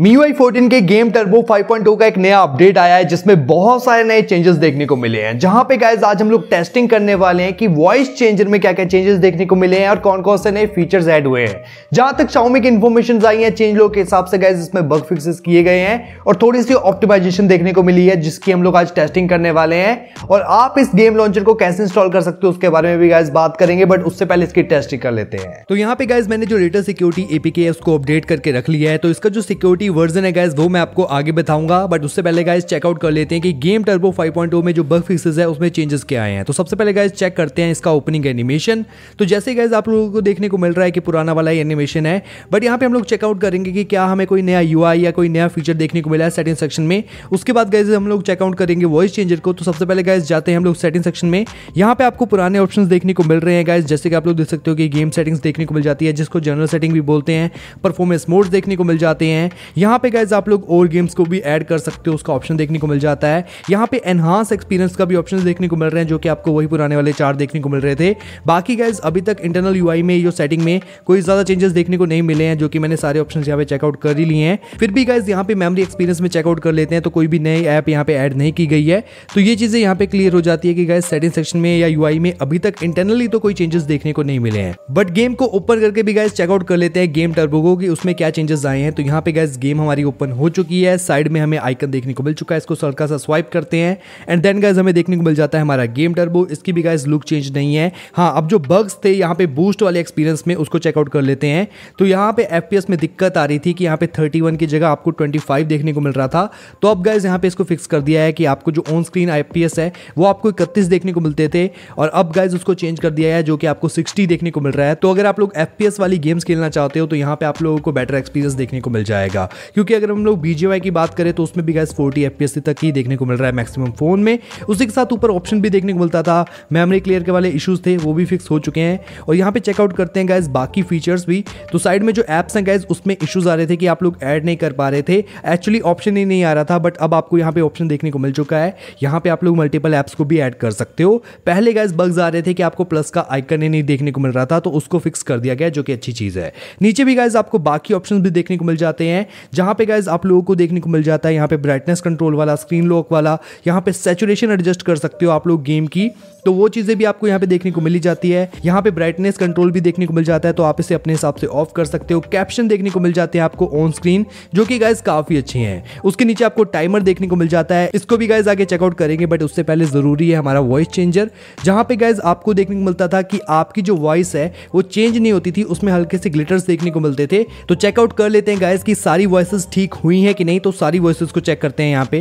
MIUI 14 के game turbo 5.0 का एक नया अपडेट आया है जिसमें बहुत सारे नए चेंजेस देखने को मिले हैं जहां पे गाइज आज हम लोग टेस्टिंग करने वाले हैं कि वॉइस चेंजर में क्या क्या चेंजेस देखने को मिले हैं और कौन कौन से नए फीचर्स ऐड हुए हैं जहां तक चाउमी की इन्फॉर्मेशन आई है चेंज लोग के हिसाब से गाइज इसमें बग फिक्सेस किए गए हैं और थोड़ी सी ऑप्टिमाइजेशन देखने को मिली है जिसकी हम लोग आज टेस्टिंग करने वाले हैं और आप इस गेम लॉन्चर को कैसे इंस्टॉल कर सकते हो उसके बारे में भी गाइज बात करेंगे बट उससे पहले इसकी टेस्टिंग कर लेते हैं तो यहाँ पे गाइज मैंने जो डेटा सिक्योरिटी एपीके उसको अपडेट करके रख लिया है तो इसका जो सिक्योरिटी 1.20 वर्जन है गैस वो मैं आपको आगे बताऊंगा बट उससे पहले गाइज चेकआउट कर लेते हैं कि गेम टर्बो 5.0 में जो बग फिक्सेस है उसमें चेंजेस क्या आए हैं तो सबसे पहले गाइज चेक करते हैं इसका ओपनिंग एनिमेशन तो जैसे गाइज आप लोगों को देखने को मिल रहा है कि पुराना वाला एनिमेशन है बट यहाँ पे हम लोग चेकआउट करेंगे कि क्या हमें कोई नया यू या कोई नया फीचर देखने को मिला है सेटिंग सेक्शन में उसके बाद गाइज हम लोग चेकआउट करेंगे वॉइस चेंजर को तो सबसे पहले गाइज जाते हैं हम लोग सेटिंग सेक्शन में यहाँ पे आपको पुराने ऑप्शन देखने को मिल रहे हैं गाइज जैसे कि आप लोग देख सकते हो कि गेम सेटिंग्स देखने को मिल जाती है जिसको जनरल सेटिंग भी बोलते हैं परफॉर्मेंस मोड्स देखने को मिल जाते हैं यहाँ पे गाइज आप लोग और गेम्स को भी ऐड कर सकते हो उसका ऑप्शन देखने को मिल जाता है यहाँ पे एनहांस एक्सपीरियंस का भी ऑप्शन देखने को मिल रहे हैं जो कि आपको वही पुराने वाले चार देखने को मिल रहे थे बाकी गाइज अभी तक इंटरनल यू में जो सेटिंग में कोई ज़्यादा चेंजेस देखने को नहीं मिले हैं जो कि मैंने सारे ऑप्शन यहाँ पे चेकआउट कर ही लिए हैं फिर भी गाइज यहाँ पे मेमरी एक्सपीरियंस में चेकआउट कर लेते हैं तो कोई भी नए ऐप यहाँ पे ऐड नहीं की गई है तो ये चीज़ें यहाँ पे क्लियर हो जाती है कि गाइज सेटिंग सेक्शन में या यू में अभी तक इंटरनली तो कोई चेंजेस देखने को नहीं मिले हैं बट गेम को ओपन करके भी गाइज चेकआउट कर लेते हैं गेम टर्बो को कि उसमें क्या चेंजेस आए हैं तो यहाँ पे गाइज गेम हमारी ओपन हो चुकी है साइड में हमें आइकन देखने को मिल चुका है इसको सड़का सा स्वाइप करते हैं एंड देन गाइज हमें देखने को मिल जाता है हमारा गेम टर्बो इसकी भी गाइज लुक चेंज नहीं है हाँ अब जो बग्स थे यहाँ पे बूस्ट वाले एक्सपीरियंस में उसको चेकआउट कर लेते हैं तो यहाँ पे एफ में दिक्कत आ रही थी कि यहाँ पे थर्टी की जगह आपको ट्वेंटी देखने को मिल रहा था तो अब गाइज यहाँ पे इसको फिक्स कर दिया है कि आपको जो ऑन स्क्रीन आई है वो आपको इकतीस देखने को मिलते थे और अब गाइज उसको चेंज कर दिया है जो कि आपको सिक्सटी देखने को मिल रहा है तो अगर आप लोग एफ वाली गेम्स खेलना चाहते हो तो यहाँ पे आप लोगों को बेटर एक्सपीरियंस देखने को मिल जाएगा क्योंकि अगर हम लोग बीजेवाई की बात करें तो उसमें भी गैस फोर्टी एफ तक ही देखने को मिल रहा है मैक्सिमम फोन में उसी के साथ ऊपर ऑप्शन भी देखने को मिलता था मेमरी क्लियर के वाले इशूज़ थे वो भी फिक्स हो चुके हैं और यहाँ पे चेकआउट करते हैं गैस बाकी फीचर्स भी तो साइड में जो एप्स हैं गैस उसमें इशूज़ आ रहे थे कि आप लोग ऐड नहीं कर पा रहे थे एक्चुअली ऑप्शन ही नहीं आ रहा था बट अब आपको यहाँ पे ऑप्शन देखने को मिल चुका है यहाँ पे आप लोग मल्टीपल एप्स को भी ऐड कर सकते हो पहले गैस बग्स आ रहे थे कि आपको प्लस का आइकन ही नहीं देखने को मिल रहा था तो उसको फिक्स कर दिया गया जो कि अच्छी चीज़ है नीचे भी गैस आपको बाकी ऑप्शन भी देखने को मिल जाते हैं जहां पे गाइज आप लोगों को देखने को मिल जाता है यहां पे ब्राइटनेस कंट्रोल वाला स्क्रीन लॉक वाला यहां पे सेचुरेशन एडजस्ट कर सकते हो आप लोग गेम की तो वो चीज़ें भी आपको यहाँ पे देखने को मिली जाती है यहाँ पे ब्राइटनेस कंट्रोल भी देखने को मिल जाता है तो आप इसे अपने हिसाब से ऑफ कर सकते हो कैप्शन देखने को मिल जाते हैं आपको ऑन स्क्रीन जो कि गाइज काफ़ी अच्छे हैं उसके नीचे आपको टाइमर देखने को मिल जाता है इसको भी गाइज आगे चेकआउट करेंगे बट उससे पहले ज़रूरी है हमारा वॉइस चेंजर जहां पे गाइज आपको देखने को मिलता था कि आपकी जो वॉइस है वो चेंज नहीं होती थी उसमें हल्के से ग्लिटर्स देखने को मिलते थे तो चेकआउट कर लेते हैं गाइज की सारी वॉइसेस ठीक हुई हैं कि नहीं तो सारी वॉइसेस को चेक करते हैं यहाँ पे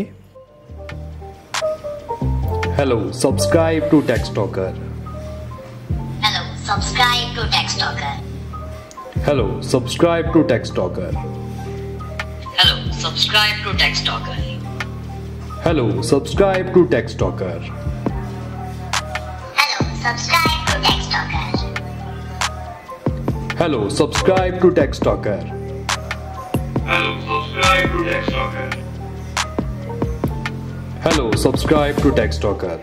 hello subscribe to techs talker hello subscribe to techs talker hello subscribe to techs talker hello subscribe to techs talker hello subscribe to techs talker hello subscribe to techs talker hello subscribe to talker Hello, subscribe to Tech Talker. Hello, subscribe to Tech Talker.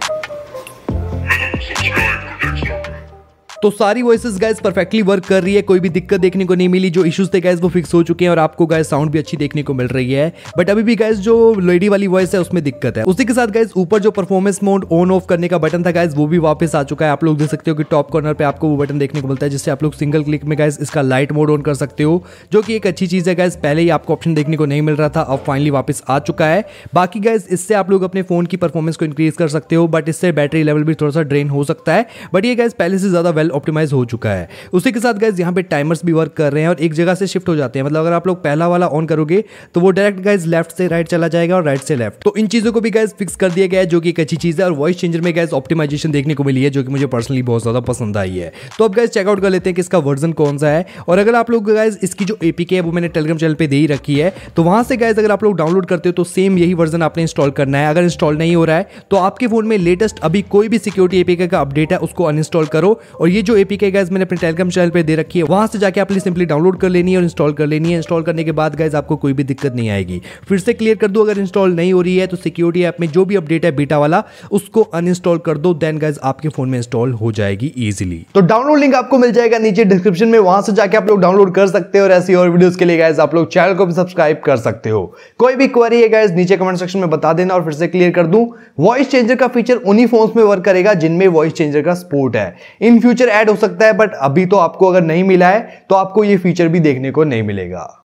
तो सारी voice guys perfectly work कर रही है कोई भी दिक्कत देखने को नहीं मिली जो इशूज थे गाइज वो फिक्स हो चुके हैं और आपको गाइज साउंड भी अच्छी देखने को मिल रही है बट अभी भी गाइज जो लेडी वाली वॉइस है उसमें दिक्कत है उसी के साथ गाइज ऊपर जो परफॉर्मेंस मोड ऑन ऑफ करने का बटन था गाइज वो भी वापस आ चुका है आप लोग देख सकते हो कि टॉप कॉर्नर पे आपको वो बटन देखने को मिलता है जिससे आप लोग सिंगल क्लिक में गाइज इसका लाइट मोड ऑन कर सकते हो जो कि एक अच्छी चीज है गाइज पहले ही आपको ऑप्शन देखने को नहीं मिल रहा था अब फाइनली वापस आ चुका है बाकी गाइज इससे आप लोग अपने फोन की परफॉर्मेंस को इंक्रीज कर सकते हो बट इससे बैटरी लेवल भी थोड़ा सा ड्रेन हो सकता है बट ये गाइज पहले से ज्यादा वेल वेल ऑप्टिमाइज हो चुका है उसी के साथ गाइज यहाँ पे टाइमर्स भी वर्क कर रहे हैं और एक जगह से शिफ्ट हो जाते हैं मतलब अगर आप लोग पहला वाला ऑन करोगे तो वो डायरेक्ट गाइज लेफ्ट से राइट चला जाएगा और राइट से लेफ्ट तो इन चीज़ों को भी गाइज फिक्स कर दिया गया है जो कि एक अच्छी चीज़ है और वॉइस चेंजर में गाइज ऑप्टिमाइजेशन देखने को मिली है जो कि मुझे पर्सनली बहुत ज़्यादा पसंद आई है तो अब गाइज चेकआउट कर लेते हैं कि इसका वर्जन कौन सा है और अगर आप लोग गाइज इसकी जो एपीके है वो मैंने टेलीग्राम चैनल पर दे ही रखी है तो वहां से गाइज अगर आप लोग डाउनलोड करते हो तो सेम यही वर्जन आपने इंस्टॉल करना है अगर इंस्टॉल नहीं हो रहा है तो आपके फोन में लेटेस्ट अभी कोई भी सिक्योरिटी एपीके का अपडेट है उसको अनइंस्टॉल करो और ये ये जो के गाइज मैंने अपने टेलीग्राम चैनल पर दे रखी है वहां से जाकर आपने सिंपली डाउनलोड कर लेनी है और इंस्टॉल कर लेनी है इंस्टॉल करने के बाद गाइज आपको कोई भी दिक्कत नहीं आएगी फिर से क्लियर कर दो अगर इंस्टॉल नहीं हो रही है तो सिक्योरिटी ऐप में जो भी अपडेट है बीटा वाला उसको अनइंस्टॉल कर दो देन गाइज आपके फोन में इंस्टॉल हो जाएगी ईजिली तो डाउनलोड लिंक आपको मिल जाएगा नीचे डिस्क्रिप्शन में वहां से जाके आप लोग डाउनलोड कर सकते हो और ऐसी और वीडियोस के लिए गाइज आप लोग चैनल को भी सब्सक्राइब कर सकते हो कोई भी क्वेरी है गाइज नीचे कमेंट सेक्शन में बता देना और फिर से क्लियर कर दूं वॉइस चेंजर का फीचर उन्हीं फोन्स में वर्क करेगा जिनमें वॉइस चेंजर का सपोर्ट है इन फ्यूचर ऐड हो सकता है बट अभी तो आपको अगर नहीं मिला है तो आपको ये फीचर भी देखने को नहीं मिलेगा